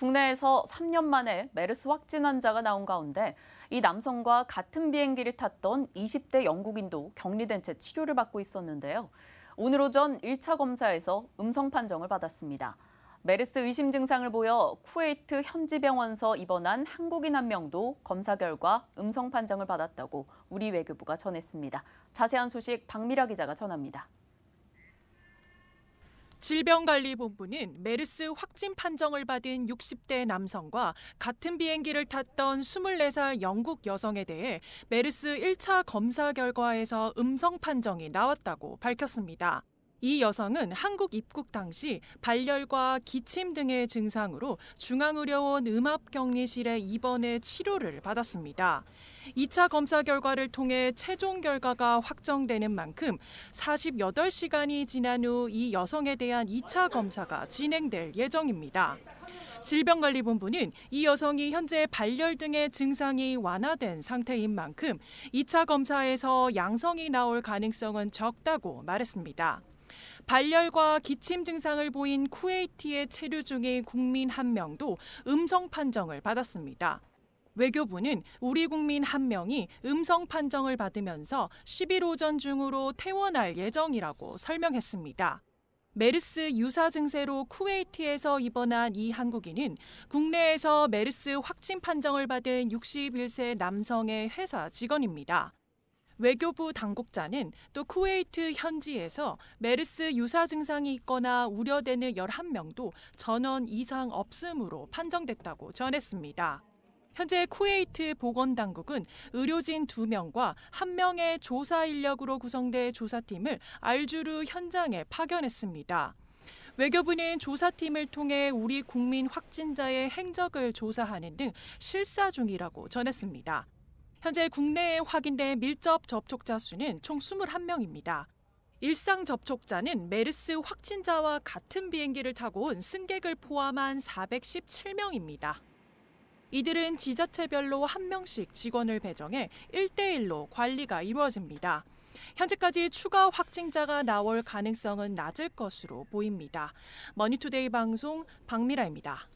국내에서 3년 만에 메르스 확진 환자가 나온 가운데 이 남성과 같은 비행기를 탔던 20대 영국인도 격리된 채 치료를 받고 있었는데요. 오늘 오전 1차 검사에서 음성 판정을 받았습니다. 메르스 의심 증상을 보여 쿠웨이트 현지 병원서 입원한 한국인 한 명도 검사 결과 음성 판정을 받았다고 우리 외교부가 전했습니다. 자세한 소식 박미라 기자가 전합니다. 질병관리본부는 메르스 확진 판정을 받은 60대 남성과 같은 비행기를 탔던 24살 영국 여성에 대해 메르스 1차 검사 결과에서 음성 판정이 나왔다고 밝혔습니다. 이 여성은 한국 입국 당시 발열과 기침 등의 증상으로 중앙의료원 음압격리실에 입원해 치료를 받았습니다. 2차 검사 결과를 통해 최종 결과가 확정되는 만큼 48시간이 지난 후 이 여성에 대한 2차 검사가 진행될 예정입니다. 질병관리본부는 이 여성이 현재 발열 등의 증상이 완화된 상태인 만큼 2차 검사에서 양성이 나올 가능성은 적다고 말했습니다. 발열과 기침 증상을 보인 쿠웨이트에 체류 중인 국민 한 명도 음성 판정을 받았습니다. 외교부는 우리 국민 한 명이 음성 판정을 받으면서 10일 오전 중으로 퇴원할 예정이라고 설명했습니다. 메르스 유사 증세로 쿠웨이트에서 입원한 이 한국인은 국내에서 메르스 확진 판정을 받은 61세 남성의 회사 직원입니다. 외교부 당국자는 또 쿠웨이트 현지에서 메르스 유사 증상이 있거나 우려되는 11명도 전원 이상 없음으로 판정됐다고 전했습니다. 현재 쿠웨이트 보건당국은 의료진 2명과 1명의 조사 인력으로 구성된 조사팀을 알주르 현장에 파견했습니다. 외교부는 조사팀을 통해 우리 국민 확진자의 행적을 조사하는 등 실사 중이라고 전했습니다. 현재 국내에 확인된 밀접 접촉자 수는 총 21명입니다. 일상 접촉자는 메르스 확진자와 같은 비행기를 타고 온 승객을 포함한 417명입니다. 이들은 지자체별로 한 명씩 직원을 배정해 1대1로 관리가 이루어집니다. 현재까지 추가 확진자가 나올 가능성은 낮을 것으로 보입니다. 머니투데이 방송 박미라입니다.